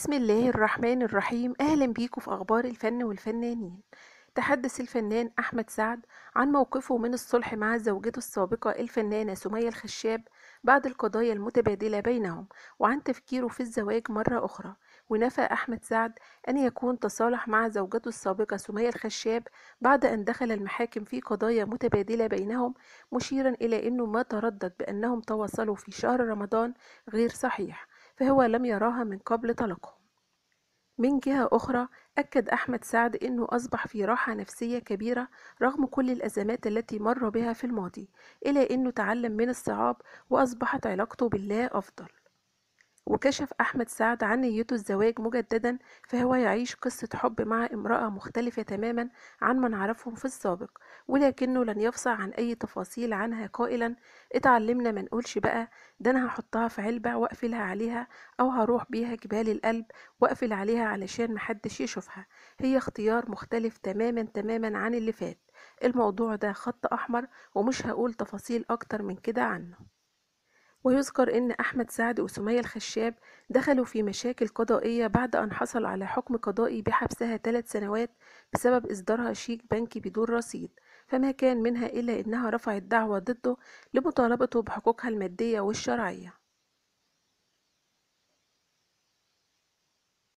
بسم الله الرحمن الرحيم أهلا بيكم في أخبار الفن والفنانين تحدث الفنان أحمد سعد عن موقفه من الصلح مع زوجته السابقة الفنانة سمية الخشاب بعد القضايا المتبادلة بينهم وعن تفكيره في الزواج مرة أخرى ونفى أحمد سعد أن يكون تصالح مع زوجته السابقة سمية الخشاب بعد أن دخل المحاكم في قضايا متبادلة بينهم مشيرا إلى أنه ما تردد بأنهم تواصلوا في شهر رمضان غير صحيح فهو لم يراها من قبل طلاقهم من جهة أخرى أكد أحمد سعد أنه أصبح في راحة نفسية كبيرة رغم كل الأزمات التي مر بها في الماضي إلى أنه تعلم من الصعاب وأصبحت علاقته بالله أفضل وكشف أحمد سعد عن نيته الزواج مجددا فهو يعيش قصة حب مع امرأة مختلفة تماما عن من عرفهم في السابق ولكنه لن يفصح عن أي تفاصيل عنها قائلا اتعلمنا ما نقولش بقى ده أنا هحطها في علبة وأقفلها عليها أو هروح بيها جبال القلب وأقفل عليها علشان محدش يشوفها هي اختيار مختلف تماما تماما عن اللي فات الموضوع ده خط أحمر ومش هقول تفاصيل أكتر من كده عنه ويذكر أن أحمد سعد وسمية الخشاب دخلوا في مشاكل قضائية بعد أن حصل على حكم قضائي بحبسها ثلاث سنوات بسبب إصدارها شيك بنكي بدون رصيد فما كان منها إلا أنها رفعت دعوى ضده لمطالبته بحقوقها المادية والشرعية